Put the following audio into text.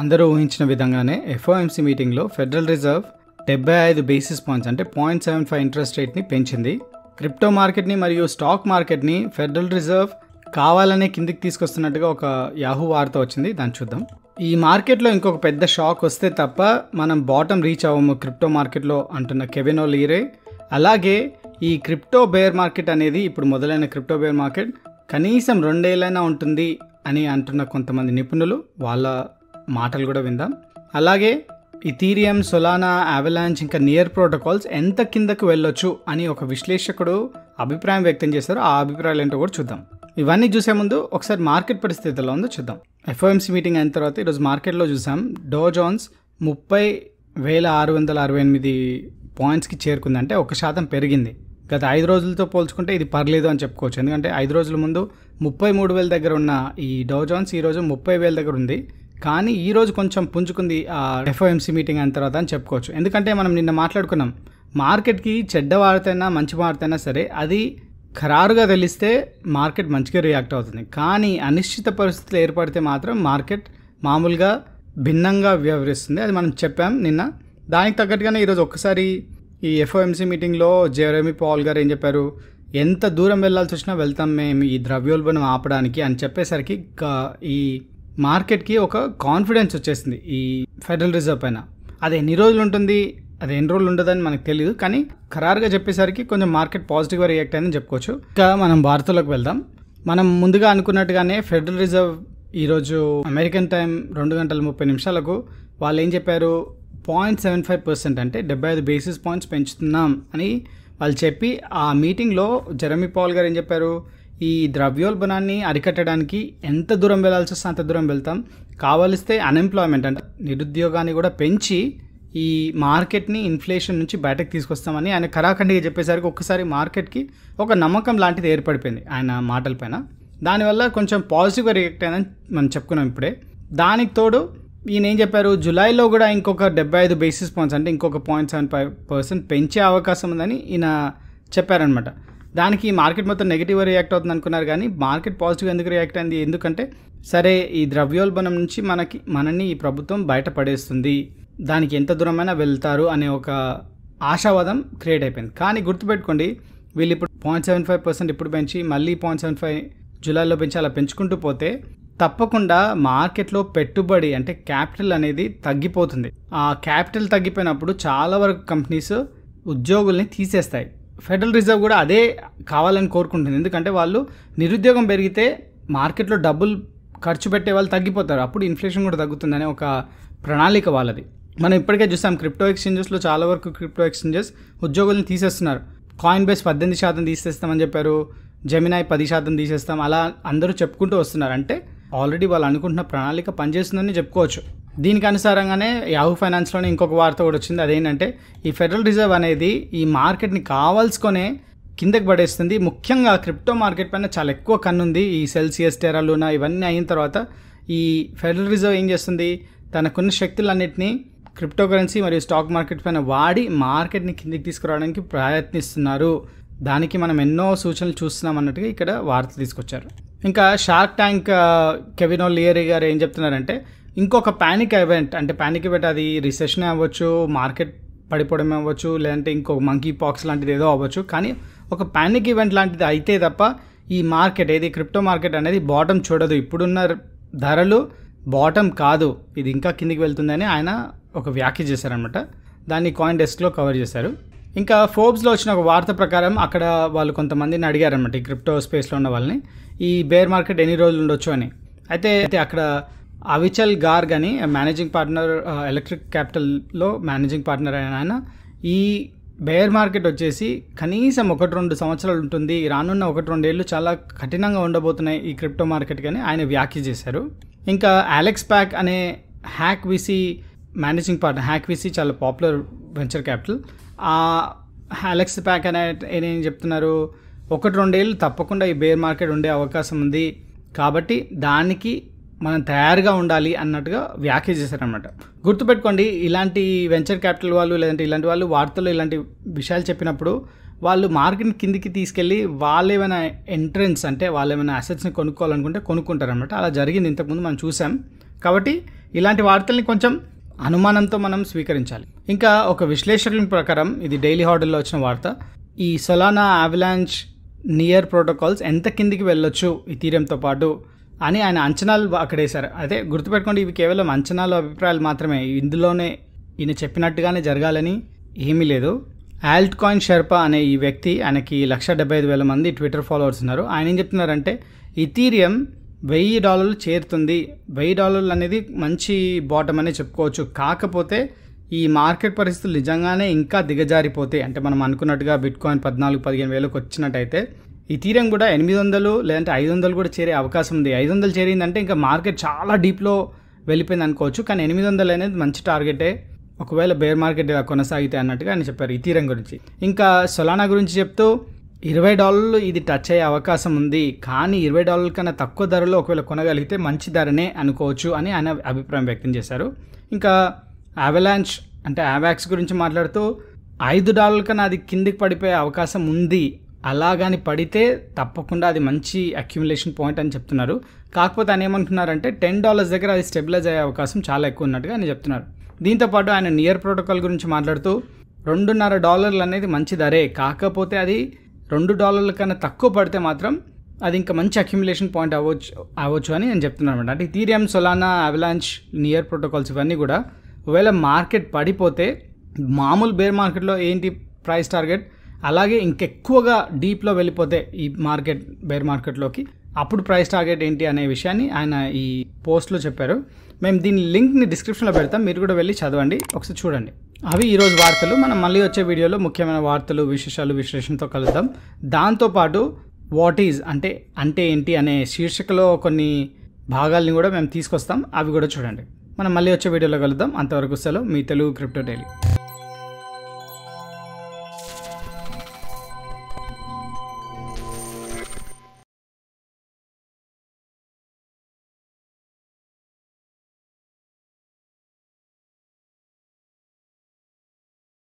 అందరూ ఊహించిన విధంగానే ఎఫ్ఓఎంసి మీటింగ్లో ఫెడరల్ రిజర్వ్ డెబ్బై ఐదు బేసిస్ పాయింట్స్ అంటే పాయింట్ సెవెన్ ఫైవ్ ఇంట్రెస్ట్ రేట్ని పెంచింది క్రిప్టో మార్కెట్ని మరియు స్టాక్ మార్కెట్ని ఫెడరల్ రిజర్వ్ కావాలనే కిందికి తీసుకొస్తున్నట్టుగా ఒక యాహూ వార్త వచ్చింది దాన్ని చూద్దాం ఈ మార్కెట్లో ఇంకొక పెద్ద షాక్ వస్తే తప్ప మనం బాటం రీచ్ అవ్వము క్రిప్టో మార్కెట్లో అంటున్న కెవెనో లీరే అలాగే ఈ క్రిప్టో బేర్ మార్కెట్ అనేది ఇప్పుడు మొదలైన క్రిప్టో బేర్ మార్కెట్ కనీసం రెండేళ్ళైనా ఉంటుంది అని అంటున్న కొంతమంది నిపుణులు వాళ్ళ మాటలు కూడా విందాం అలాగే ఇథీరియం సొలానా అవలాంచ్ ఇంకా నియర్ ప్రోటోకాల్స్ ఎంత కిందకు వెళ్ళొచ్చు అని ఒక విశ్లేషకుడు అభిప్రాయం వ్యక్తం చేశారు ఆ అభిప్రాయాలు ఏంటో కూడా చూద్దాం ఇవన్నీ చూసే ముందు ఒకసారి మార్కెట్ పరిస్థితిలో ఉందో చూద్దాం ఎఫ్ఓఎంసీ మీటింగ్ అయిన తర్వాత ఈరోజు మార్కెట్లో చూసాం డో జాన్స్ ముప్పై వేల ఆరు వందల అరవై ఎనిమిది పాయింట్స్కి చేరుకుందంటే ఒక శాతం పెరిగింది గత ఐదు రోజులతో పోల్చుకుంటే ఇది పర్లేదు అని చెప్పుకోవచ్చు ఎందుకంటే ఐదు రోజుల ముందు ముప్పై మూడు వేల దగ్గర ఉన్న ఈ డో జాన్స్ ఈరోజు ముప్పై వేల దగ్గర ఉంది కానీ ఈరోజు కొంచెం పుంజుకుంది ఆ ఎఫ్ఓఎంసీ మీటింగ్ అయిన తర్వాత అని చెప్పుకోవచ్చు ఎందుకంటే మనం నిన్న మాట్లాడుకున్నాం మార్కెట్కి చెడ్డ వాడితేనా మంచి వాడితేనా సరే అది ఖరారుగా తెలిస్తే మార్కెట్ మంచిగా రియాక్ట్ అవుతుంది కానీ అనిశ్చిత పరిస్థితులు ఏర్పడితే మాత్రం మార్కెట్ మామూలుగా భిన్నంగా వ్యవహరిస్తుంది అది మనం చెప్పాం నిన్న దానికి తగ్గట్టుగానే ఈరోజు ఒక్కసారి ఈ ఎఫ్ఓఎంసి మీటింగ్లో జేరమి పాల్ గారు ఏం చెప్పారు ఎంత దూరం వెళ్ళాల్సి వచ్చినా వెళ్తాం మేము ఈ ద్రవ్యోల్బణం ఆపడానికి అని చెప్పేసరికి ఈ మార్కెట్కి ఒక కాన్ఫిడెన్స్ వచ్చేసింది ఈ ఫెడరల్ రిజర్వ్ పైన అది ఎన్ని రోజులు ఉంటుంది అది ఎన్ని రోజులు ఉండదని మనకు తెలియదు కానీ ఖరారుగా చెప్పేసరికి కొంచెం మార్కెట్ పాజిటివ్గా రియాక్ట్ అయిందని చెప్పుకోవచ్చు ఇంకా మనం వార్తలోకి వెళ్దాం మనం ముందుగా అనుకున్నట్టుగానే ఫెడరల్ రిజర్వ్ ఈరోజు అమెరికన్ టైం రెండు గంటల ముప్పై నిమిషాలకు వాళ్ళు ఏం చెప్పారు పాయింట్ సెవెన్ ఫైవ్ పర్సెంట్ అంటే డెబ్బై ఐదు బేసిస్ పాయింట్స్ పెంచుతున్నాం అని వాళ్ళు చెప్పి ఆ మీటింగ్లో జెరమీ పాల్ గారు ఏం చెప్పారు ఈ ద్రవ్యోల్బణాన్ని అరికట్టడానికి ఎంత దూరం వెళ్ళాల్సి వస్తే అంత దూరం వెళ్తాం కావలిస్తే అన్ఎంప్లాయ్మెంట్ అంటే నిరుద్యోగాన్ని కూడా పెంచి ఈ మార్కెట్ని ఇన్ఫ్లేషన్ నుంచి బయటకు తీసుకొస్తామని ఆయన కరాఖండిగా చెప్పేసరికి ఒక్కసారి మార్కెట్కి ఒక నమ్మకం లాంటిది ఏర్పడిపోయింది ఆయన మాటలపైన దానివల్ల కొంచెం పాజిటివ్గా రియాక్ట్ అయిందని మనం చెప్పుకున్నాం ఇప్పుడే దానికి తోడు ఈయన ఏం చెప్పారు జూలైలో కూడా ఇంకొక డెబ్బై ఐదు బేసిస్ పాయింట్స్ అంటే ఇంకొక పాయింట్ సెవెన్ ఫైవ్ పర్సెంట్ పెంచే అవకాశం ఉందని ఈయన చెప్పారనమాట దానికి మార్కెట్ మొత్తం నెగిటివ్ రియాక్ట్ అవుతుంది అనుకున్నారు కానీ మార్కెట్ పాజిటివ్ ఎందుకు రియాక్ట్ అయింది ఎందుకంటే సరే ఈ ద్రవ్యోల్బణం నుంచి మనకి మనని ఈ ప్రభుత్వం బయటపడేస్తుంది దానికి ఎంత దూరమైనా వెళ్తారు అనే ఒక ఆశావాదం క్రియేట్ అయిపోయింది కానీ గుర్తుపెట్టుకోండి వీళ్ళు ఇప్పుడు పాయింట్ సెవెన్ ఫైవ్ పర్సెంట్ ఇప్పుడు పెంచి మళ్ళీ పాయింట్ సెవెన్ ఫైవ్ జూలైలో పెంచి అలా పెంచుకుంటూ పోతే తప్పకుండా మార్కెట్లో పెట్టుబడి అంటే క్యాపిటల్ అనేది తగ్గిపోతుంది ఆ క్యాపిటల్ తగ్గిపోయినప్పుడు చాలా వరకు కంపెనీస్ ఉద్యోగుల్ని తీసేస్తాయి ఫెడరల్ రిజర్వ్ కూడా అదే కావాలని కోరుకుంటుంది ఎందుకంటే వాళ్ళు నిరుద్యోగం పెరిగితే మార్కెట్లో డబ్బులు ఖర్చు పెట్టే వాళ్ళు తగ్గిపోతారు అప్పుడు ఇన్ఫ్లేషన్ కూడా తగ్గుతుందనే ఒక ప్రణాళిక వాళ్ళది మనం ఇప్పటికే చూసాం క్రిప్టో ఎక్స్చేంజెస్లో చాలా వరకు క్రిప్టో ఎక్స్చేంజెస్ ఉద్యోగులను తీసేస్తున్నారు కాయిన్ బేస్ పద్దెనిమిది శాతం తీసేస్తామని చెప్పారు జమినాయ్ పది శాతం తీసేస్తాం అలా అందరూ చెప్పుకుంటూ వస్తున్నారు అంటే ఆల్రెడీ వాళ్ళు అనుకుంటున్న ప్రణాళిక పనిచేస్తుందని చెప్పుకోవచ్చు దీనికి అనుసారంగానే యాహూ ఫైనాన్స్లోనే ఇంకొక వార్త కూడా వచ్చింది అదేంటంటే ఈ ఫెడరల్ రిజర్వ్ అనేది ఈ మార్కెట్ని కావాల్సుకొనే కిందకి పడేస్తుంది ముఖ్యంగా క్రిప్టో మార్కెట్ పైన చాలా ఎక్కువ కన్నుంది ఈ సెల్సియస్ టెరా లూనా ఇవన్నీ అయిన తర్వాత ఈ ఫెడరల్ రిజర్వ్ ఏం చేస్తుంది తనకున్న శక్తులన్నింటినీ క్రిప్టో కరెన్సీ మరియు స్టాక్ మార్కెట్ పైన వాడి మార్కెట్ని కిందికి తీసుకురావడానికి ప్రయత్నిస్తున్నారు దానికి మనం ఎన్నో సూచనలు చూస్తున్నాం అన్నట్టుగా ఇక్కడ వార్త తీసుకొచ్చారు ఇంకా షార్క్ ట్యాంక్ కెవినో లియరీ గారు ఏం చెప్తున్నారంటే ఇంకొక ప్యానిక్ ఈవెంట్ అంటే ప్యానిక్ ఈవెంట్ అది రిసెషన్ అవ్వచ్చు మార్కెట్ పడిపోవడం అవ్వచ్చు లేదంటే ఇంకో మంకీ పాక్స్ లాంటిది ఏదో అవ్వచ్చు కానీ ఒక ప్యానిక్ ఈవెంట్ లాంటిది అయితే తప్ప ఈ మార్కెట్ ఏది క్రిప్టో మార్కెట్ అనేది బాటం చూడదు ఇప్పుడున్న ధరలు బాటం కాదు ఇది ఇంకా కిందికి వెళ్తుందని ఆయన ఒక వ్యాఖ్య చేశారనమాట దాన్ని కాయిన్ డెస్క్లో కవర్ చేశారు ఇంకా ఫోర్బ్స్లో వచ్చిన ఒక వార్త ప్రకారం అక్కడ వాళ్ళు కొంతమందిని అడిగారనమాట ఈ క్రిప్టో స్పేస్లో ఉన్న వాళ్ళని ఈ బేర్ మార్కెట్ ఎన్ని రోజులు ఉండొచ్చు అని అయితే అయితే అక్కడ అవిచల్ గార్గ్ అని మేనేజింగ్ పార్ట్నర్ ఎలక్ట్రిక్ క్యాపిటల్లో మేనేజింగ్ పార్ట్నర్ అయిన ఆయన ఈ బేర్ మార్కెట్ వచ్చేసి కనీసం ఒకటి రెండు సంవత్సరాలు ఉంటుంది రానున్న ఒకటి రెండేళ్ళు చాలా కఠినంగా ఉండబోతున్నాయి ఈ క్రిప్టో మార్కెట్ కానీ ఆయన వ్యాఖ్య చేశారు ఇంకా అలెక్స్ ప్యాక్ అనే Hack VC managing partner Hack VC చాలా పాపులర్ వెంచర్ క్యాపిటల్ ఆ అలెక్స్ ప్యాక్ అనే ఏం చెప్తున్నారు ఒకటి రెండేళ్ళు తప్పకుండా ఈ బేర్ మార్కెట్ ఉండే అవకాశం ఉంది కాబట్టి దానికి మనం తయారుగా ఉండాలి అన్నట్టుగా వ్యాఖ్య చేశారనమాట గుర్తుపెట్టుకోండి ఇలాంటి వెంచర్ క్యాపిటల్ వాళ్ళు లేదంటే ఇలాంటి వాళ్ళు వార్తల్లో ఇలాంటి విషయాలు చెప్పినప్పుడు వాళ్ళు మార్కెట్ని కిందికి తీసుకెళ్ళి వాళ్ళు ఏమైనా ఎంట్రెన్స్ అంటే వాళ్ళు ఏమైనా అసెట్స్ని కొనుక్కోవాలనుకుంటే కొనుక్కుంటారనమాట అలా జరిగింది ఇంతకుముందు మనం చూసాం కాబట్టి ఇలాంటి వార్తల్ని కొంచెం అనుమానంతో మనం స్వీకరించాలి ఇంకా ఒక విశ్లేషకుల ప్రకారం ఇది డైలీ హార్డర్లో వచ్చిన వార్త ఈ సొలానా అవలాంచ్ నియర్ ప్రోటోకాల్స్ ఎంత కిందికి వెళ్ళొచ్చు ఈ తీరంతో పాటు అని ఆయన అంచనాలు అక్కడేశారు అయితే గుర్తుపెట్టుకోండి ఇవి కేవలం అంచనాలు అభిప్రాయాలు మాత్రమే ఇందులోనే ఈయన చెప్పినట్టుగానే జరగాలని ఏమీ లేదు ఆల్ట్ కాయిన్ షెర్పా అనే ఈ వ్యక్తి ఆయనకి లక్ష డెబ్బై ఐదు వేల మంది ట్విట్టర్ ఫాలోవర్స్ ఉన్నారు ఆయన ఏం చెప్తున్నారంటే ఇథీరియం వెయ్యి డాలర్లు చేరుతుంది వెయ్యి డాలర్లు అనేది మంచి బాటం అనే చెప్పుకోవచ్చు కాకపోతే ఈ మార్కెట్ పరిస్థితులు నిజంగానే ఇంకా దిగజారిపోతాయి అంటే మనం అనుకున్నట్టుగా బిట్కాయిన్ పద్నాలుగు పదిహేను వేలకు వచ్చినట్టయితే ఈ తీరం కూడా ఎనిమిది వందలు లేదంటే ఐదు వందలు కూడా చేరే అవకాశం ఉంది ఐదు వందలు చేరిందంటే ఇంకా మార్కెట్ చాలా డీప్లో వెళ్ళిపోయింది అనుకోవచ్చు కానీ ఎనిమిది వందలు అనేది మంచి టార్గెటే ఒకవేళ బేర్ మార్కెట్ కొనసాగితే అన్నట్టుగా ఆయన చెప్పారు ఈ తీరం గురించి ఇంకా సొలానా గురించి చెప్తూ ఇరవై డాలర్లు ఇది టచ్ అయ్యే అవకాశం ఉంది కానీ ఇరవై డాలర్ల కన్నా తక్కువ ధరలో ఒకవేళ కొనగలిగితే మంచి ధరనే అనుకోవచ్చు అని ఆయన అభిప్రాయం వ్యక్తం చేశారు ఇంకా అవలాంచ్ అంటే యావాక్స్ గురించి మాట్లాడుతూ ఐదు డాలర్ల కన్నా అది కిందికి పడిపోయే అవకాశం ఉంది అలాగని పడితే తప్పకుండా అది మంచి అక్యుములేషన్ పాయింట్ అని చెప్తున్నారు కాకపోతే ఆయన ఏమంటున్నారంటే టెన్ డాలర్స్ దగ్గర అది స్టెబిలైజ్ అయ్యే అవకాశం చాలా ఎక్కువ ఉన్నట్టుగా ఆయన చెప్తున్నారు దీంతోపాటు ఆయన నియర్ ప్రోటోకాల్ గురించి మాట్లాడుతూ రెండున్నర డాలర్లు అనేది మంచి ధరే కాకపోతే అది రెండు డాలర్ల కన్నా తక్కువ పడితే మాత్రం అది ఇంకా మంచి అక్యుములేషన్ పాయింట్ అవ్వచ్చు అవ్వచ్చు అని నేను చెప్తున్నాను అనమాట అంటే Ethereum Solana Avalanche Near protocols ఇవన్నీ కూడా ఒకవేళ మార్కెట్ పడిపోతే మామూలు బేర్ మార్కెట్లో ఏంటి ప్రైస్ టార్గెట్ అలాగే ఇంకెక్కువగా డీప్లో వెళ్ళిపోతే ఈ మార్కెట్ బేర్ మార్కెట్లోకి అప్పుడు ప్రైస్ టార్గెట్ ఏంటి అనే విషయాన్ని ఆయన ఈ పోస్ట్లో చెప్పారు మేము దీని లింక్ని డిస్క్రిప్షన్లో పెడతాం మీరు కూడా వెళ్ళి చదవండి ఒకసారి చూడండి అవి ఈరోజు వార్తలు మనం మళ్ళీ వచ్చే వీడియోలో ముఖ్యమైన వార్తలు విశేషాలు విశ్లేషణతో కలుద్దాం దాంతోపాటు వాట్ ఈజ్ అంటే అంటే ఏంటి అనే శీర్షికలో కొన్ని భాగాల్ని కూడా మేము తీసుకొస్తాం అవి కూడా చూడండి మనం మళ్ళీ వచ్చే వీడియోలో కలుద్దాం అంతవరకు సెలవు మీ తెలుగు క్రిప్టో డైలీ